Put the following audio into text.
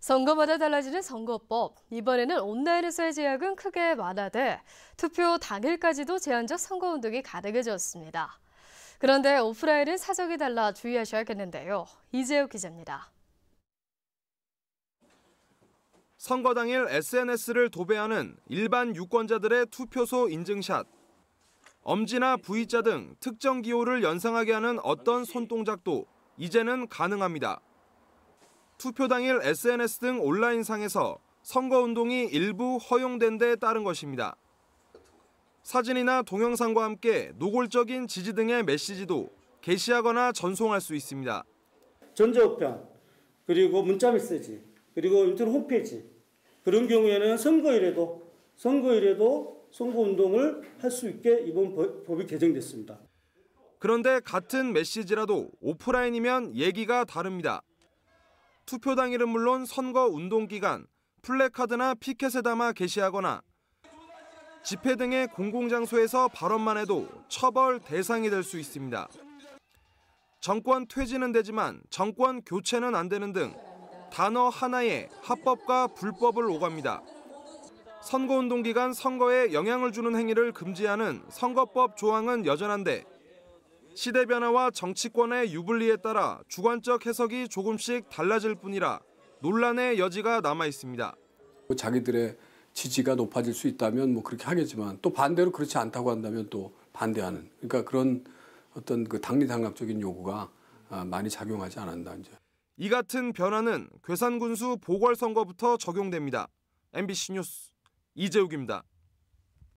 선거마다 달라지는 선거법. 이번에는 온라인에서의 제약은 크게 완화돼 투표 당일까지도 제한적 선거운동이 가득해졌습니다 그런데 오프라인은 사정이 달라 주의하셔야겠는데요. 이재욱 기자입니다. 선거 당일 SNS를 도배하는 일반 유권자들의 투표소 인증샷. 엄지나 V자 등 특정 기호를 연상하게 하는 어떤 손동작도 이제는 가능합니다. 투표 당일 SNS 등 온라인상에서 선거운동이 일부 허용된 데 따른 것입니다. 사진이나 동영상과 함께 노골적인 지지 등의 메시지도 게시하거나 전송할 수 있습니다. 전자우편, 그리고 문자 메시지, 그리고 인터넷 홈페이지 그런 경우에는 선거일에도 선거일에도 선거운동을 할 수 있게 이번 법이 개정됐습니다. 그런데 같은 메시지라도 오프라인이면 얘기가 다릅니다. 투표 당일은 물론 선거 운동 기간 플래카드나 피켓에 담아 게시하거나 집회 등의 공공장소에서 발언만 해도 처벌 대상이 될 수 있습니다. 정권 퇴진은 되지만 정권 교체는 안 되는 등 단어 하나에 합법과 불법을 오갑니다. 선거운동 기간 선거에 영향을 주는 행위를 금지하는 선거법 조항은 여전한데 시대 변화와 정치권의 유불리에 따라 주관적 해석이 조금씩 달라질 뿐이라 논란의 여지가 남아 있습니다. 뭐 자기들의 지지가 높아질 수 있다면 뭐 그렇게 하겠지만 또 반대로 그렇지 않다고 한다면 또 반대하는 그러니까 그런 어떤 그 당리당락적인 요구가 아, 많이 작용하지 않았나 이제. 이 같은 변화는 괴산군수 보궐선거부터 적용됩니다. MBC 뉴스 이재욱입니다.